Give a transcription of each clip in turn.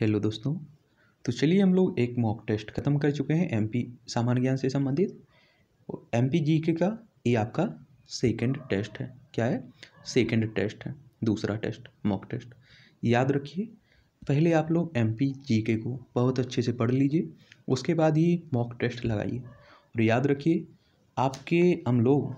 hello दोस्तों तो चलिए हम लोग एक मॉक टेस्ट ख़त्म कर चुके हैं एमपी सामान्य ज्ञान से संबंधित एमपी जीके का ये आपका सेकंड टेस्ट है क्या है सेकंड टेस्ट है दूसरा टेस्ट मॉक टेस्ट याद रखिए पहले आप लोग एम पी जी के को बहुत अच्छे से पढ़ लीजिए उसके बाद ही मॉक टेस्ट लगाइए और याद रखिए आपके हम लोग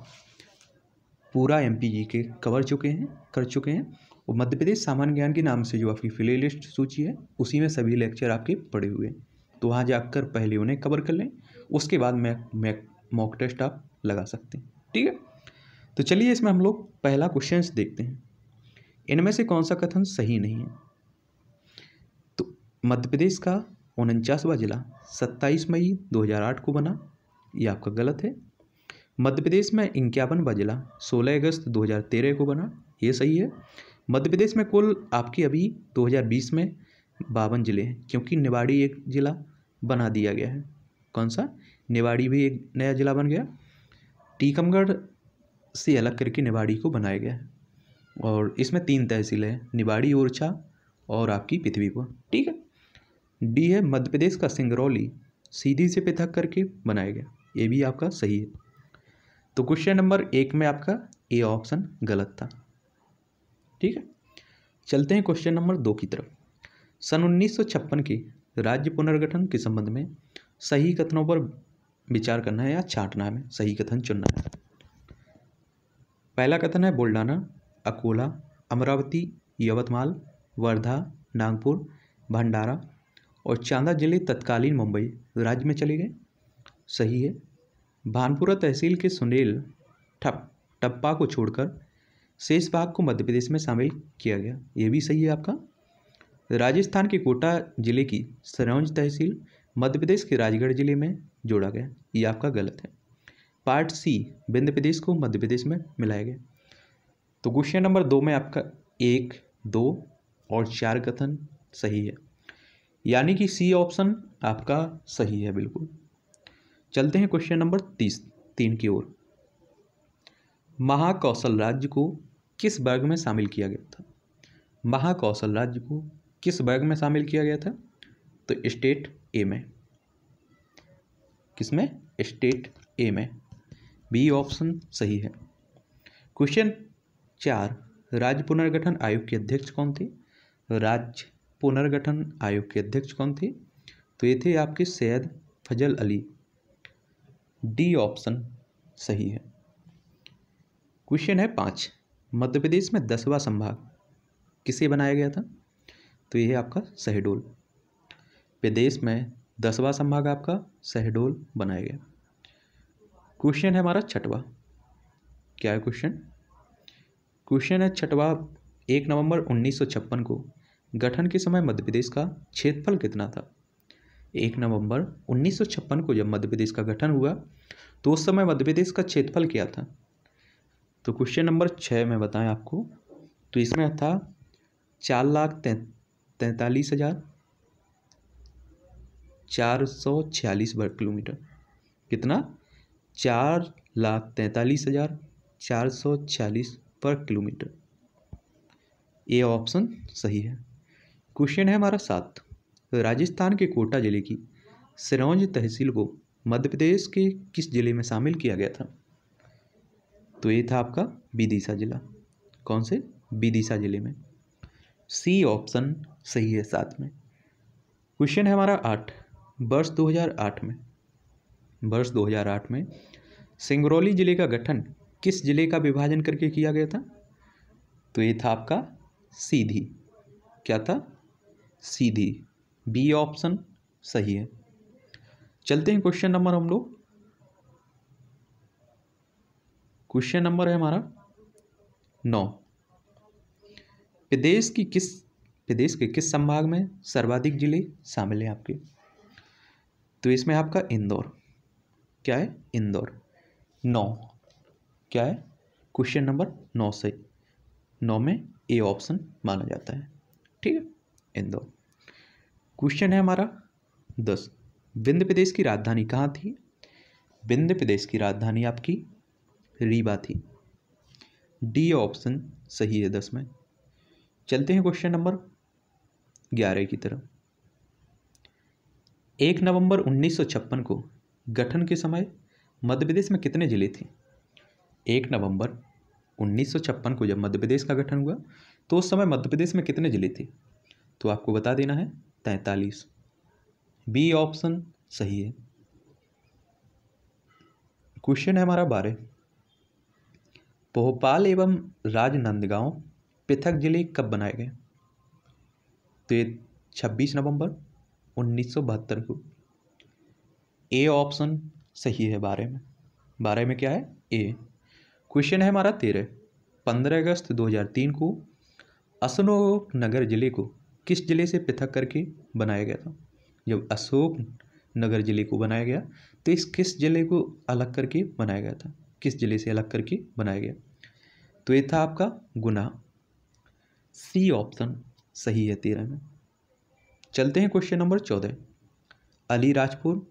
पूरा एम पी जी के कवर चुके हैं कर चुके हैं वो मध्य प्रदेश सामान्य ज्ञान के नाम से जो आपकी प्ले लिस्ट सूची है उसी में सभी लेक्चर आपके पड़े हुए हैं तो वहाँ जाकर पहले उन्हें कवर कर लें उसके बाद मैक मैक मॉक टेस्ट आप लगा सकते हैं ठीक है तो चलिए इसमें हम लोग पहला क्वेश्चन देखते हैं इनमें से कौन सा कथन सही नहीं है तो मध्य प्रदेश का उनचासवा जिला सत्ताईस मई दो को बना ये आपका गलत है मध्य प्रदेश में इक्यावनवा जिला सोलह अगस्त 2013 को बना ये सही है मध्य प्रदेश में कुल आपके अभी दो हज़ार बीस में बावन ज़िले हैं क्योंकि निवाड़ी एक ज़िला बना दिया गया है कौन सा निवाड़ी भी एक नया ज़िला बन गया टीकमगढ़ से अलग करके निवाड़ी को बनाया गया है और इसमें तीन तहसील हैं निवाड़ी ओरछा और आपकी पृथ्वीपुर ठीक है डी है मध्य प्रदेश का सिंगरौली सीधी से पृथक करके बनाया गया ये भी आपका सही है तो क्वेश्चन नंबर एक में आपका ए ऑप्शन गलत था ठीक है चलते हैं क्वेश्चन नंबर दो की तरफ सन उन्नीस के राज्य पुनर्गठन के संबंध में सही कथनों पर विचार करना है या छाटना है सही कथन चुनना है पहला कथन है बोल्डाना अकोला अमरावती यवतमाल वर्धा नागपुर भंडारा और चांदा जिले तत्कालीन मुंबई राज्य में चले गए सही है भानपुरा तहसील के सुनील ठप टप्पा को छोड़कर शेष भाग को मध्य प्रदेश में शामिल किया गया ये भी सही है आपका राजस्थान के कोटा जिले की सरौंज तहसील मध्य प्रदेश के राजगढ़ जिले में जोड़ा गया ये आपका गलत है पार्ट सी विंध्य प्रदेश को मध्य प्रदेश में मिलाया गया तो क्वेश्चन नंबर दो में आपका एक दो और चार कथन सही है यानी कि सी ऑप्शन आपका सही है बिल्कुल चलते हैं क्वेश्चन नंबर तीस तीन की ओर महाकौशल राज्य को किस वर्ग में शामिल किया गया था महाकौशल राज्य को किस वर्ग में शामिल किया गया था तो स्टेट ए में किसमें स्टेट ए में बी ऑप्शन सही है क्वेश्चन चार राज्य पुनर्गठन आयोग के अध्यक्ष कौन थे राज्य पुनर्गठन आयोग के अध्यक्ष कौन थे तो ये थे आपके सैयद फजल अली डी ऑप्शन सही है क्वेश्चन है पाँच मध्य प्रदेश में दसवा संभाग किसे बनाया गया था तो यह आपका शहडोल प्रदेश में दसवा संभाग आपका शहडोल बनाया गया क्वेश्चन है हमारा छठवा क्या है क्वेश्चन क्वेश्चन है छठवा एक नवंबर छप्पन को गठन के समय मध्य प्रदेश का क्षेत्रफल कितना था एक नवंबर छप्पन को जब मध्य प्रदेश का गठन हुआ तो उस समय मध्य प्रदेश का क्षेत्रफल क्या था तो क्वेश्चन नंबर छः में बताएं आपको तो इसमें था चार लाख तैंतालीस हज़ार चार सौ छियालीस वर्ग किलोमीटर कितना चार लाख तैंतालीस हज़ार चार सौ छियालीस वर्ग किलोमीटर ये ऑप्शन सही है क्वेश्चन है हमारा सात राजस्थान के कोटा जिले की सिरौंज तहसील को मध्य प्रदेश के किस जिले में शामिल किया गया था तो ये था आपका विदिशा जिला कौन से विदिशा जिले में सी ऑप्शन सही है साथ में क्वेश्चन है हमारा आठ वर्ष 2008 में वर्ष 2008 में सिंगरौली जिले का गठन किस जिले का विभाजन करके किया गया था तो ये था आपका सीधी क्या था सीधी बी ऑप्शन सही है चलते हैं क्वेश्चन नंबर हम लोग क्वेश्चन नंबर है हमारा नौ प्रदेश की किस प्रदेश के किस संभाग में सर्वाधिक जिले शामिल हैं आपके तो इसमें आपका इंदौर क्या है इंदौर नौ क्या है क्वेश्चन नंबर नौ से नौ में ए ऑप्शन माना जाता है ठीक है इंदौर क्वेश्चन है हमारा दस विंध्य प्रदेश की राजधानी कहाँ थी विंध्य प्रदेश की राजधानी आपकी रीबा थी डी ऑप्शन सही है दस में चलते हैं क्वेश्चन नंबर ग्यारह की तरफ एक नवंबर छप्पन को गठन के समय मध्य प्रदेश में कितने जिले थे एक नवंबर छप्पन को जब मध्य प्रदेश का गठन हुआ तो उस समय मध्य प्रदेश में कितने जिले थे तो आपको बता देना है तैंतालीस बी ऑप्शन सही है क्वेश्चन है हमारा बारह भोपाल एवं राजनंदगांव पृथक जिले कब बनाए गए तो ये छब्बीस नवंबर उन्नीस सौ बहत्तर को ए ऑप्शन सही है बारे में बारे में क्या है ए क्वेश्चन है हमारा तेरह पंद्रह अगस्त दो हज़ार तीन को अशोक नगर जिले को किस जिले से पृथक करके बनाया गया था जब अशोक नगर जिले को बनाया गया तो इस किस जिले को अलग करके बनाया गया था किस जिले से अलग करके बनाया गया तो ये था आपका गुना सी ऑप्शन सही है तेरह में चलते हैं क्वेश्चन नंबर चौदह अलीराजपुर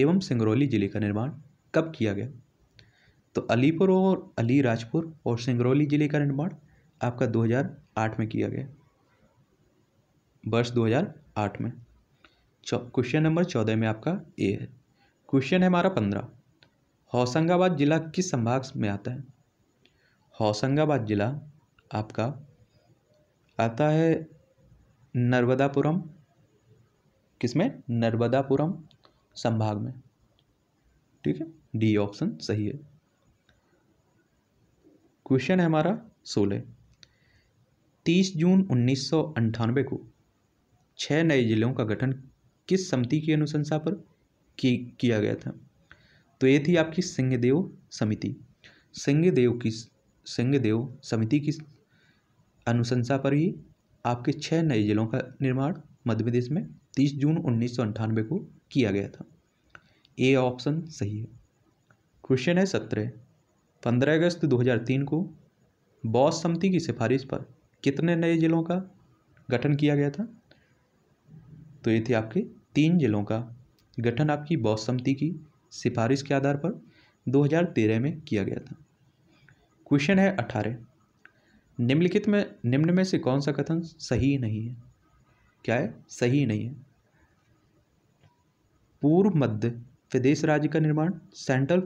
एवं सिंगरौली जिले का निर्माण कब किया गया तो अलीपुर और अलीराजपुर और सिंगरौली जिले का निर्माण आपका 2008 में किया गया वर्ष 2008 में क्वेश्चन नंबर चौदह में आपका ए है क्वेश्चन है हमारा पंद्रह होशंगाबाद ज़िला किस संभाग में आता है होशंगाबाद ज़िला आपका आता है नर्मदापुरम किसमें नर्मदापुरम संभाग में ठीक है डी ऑप्शन सही है क्वेश्चन है हमारा सोलह तीस जून उन्नीस सौ को छः नए जिलों का गठन किस समिति की अनुशंसा पर की, किया गया था तो ये थी आपकी सिंहदेव समिति सिंहदेव की सिंहदेव समिति की अनुशंसा पर ही आपके छः नए जिलों का निर्माण मध्य प्रदेश में 30 जून उन्नीस को किया गया था ए ऑप्शन सही है क्वेश्चन है सत्रह पंद्रह अगस्त 2003 को बॉस समिति की सिफारिश पर कितने नए जिलों का गठन किया गया था तो ये थे आपके तीन जिलों का गठन आपकी बौद्ध समिति की सिफारिश के आधार पर 2013 में किया गया था क्वेश्चन है अठारह निम्नलिखित में निम्न में से कौन सा कथन सही नहीं है क्या है सही नहीं है पूर्व मध्य प्रदेश राज्य का निर्माण सेंट्रल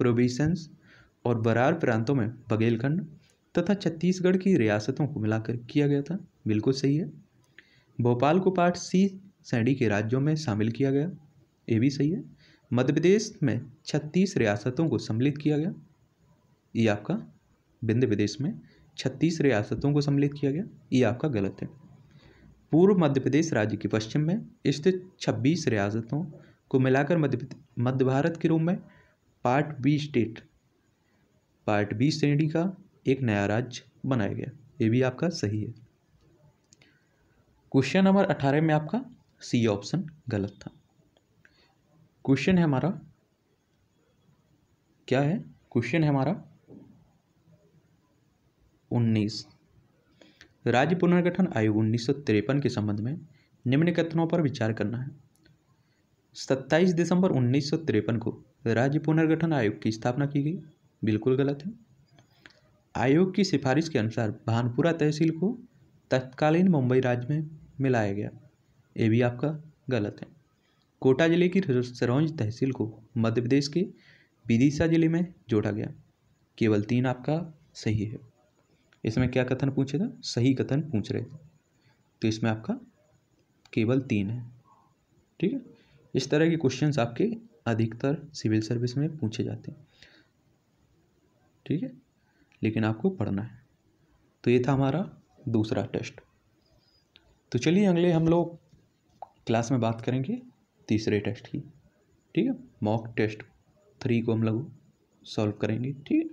प्रोविशंस और बरार प्रांतों में बघेलखंड तथा छत्तीसगढ़ की रियासतों को मिलाकर किया गया था बिल्कुल सही है भोपाल को पार्ट सी श्रेणी के राज्यों में शामिल किया गया ये भी सही है मध्य प्रदेश में छत्तीस रियासतों को सम्मिलित किया गया ये आपका विंध्य प्रदेश में छत्तीस रियासतों को सम्मिलित किया गया ये आपका गलत है पूर्व मध्य प्रदेश राज्य के पश्चिम में स्थित छब्बीस रियासतों को मिलाकर मध्य मध्य भारत के रूप में part B state part B श्रेणी का एक नया राज्य बनाया गया ये भी आपका सही है क्वेश्चन नंबर अठारह में आपका सी ऑप्शन गलत था क्वेश्चन है हमारा क्या है क्वेश्चन है हमारा उन्नीस राज्य पुनर्गठन आयोग उन्नीस के संबंध में निम्न कथनों पर विचार करना है सत्ताईस दिसंबर उन्नीस को राज्य पुनर्गठन आयोग की स्थापना की गई बिल्कुल गलत है आयोग की सिफारिश के अनुसार भानपुरा तहसील को तत्कालीन मुंबई राज्य में मिलाया गया ये भी आपका गलत है कोटा जिले की सरौंज तहसील को मध्य प्रदेश के विदिशा जिले में जोड़ा गया केवल तीन आपका सही है इसमें क्या कथन पूछे था सही कथन पूछ रहे थे तो इसमें आपका केवल तीन है ठीक है इस तरह के क्वेश्चंस आपके अधिकतर सिविल सर्विस में पूछे जाते हैं ठीक है लेकिन आपको पढ़ना है तो ये था हमारा दूसरा टेस्ट तो चलिए अगले हम लोग क्लास में बात करेंगे तीसरे टेस्ट की ठीक है मॉक टेस्ट थ्री को हम लोग सॉल्व करेंगे ठीक है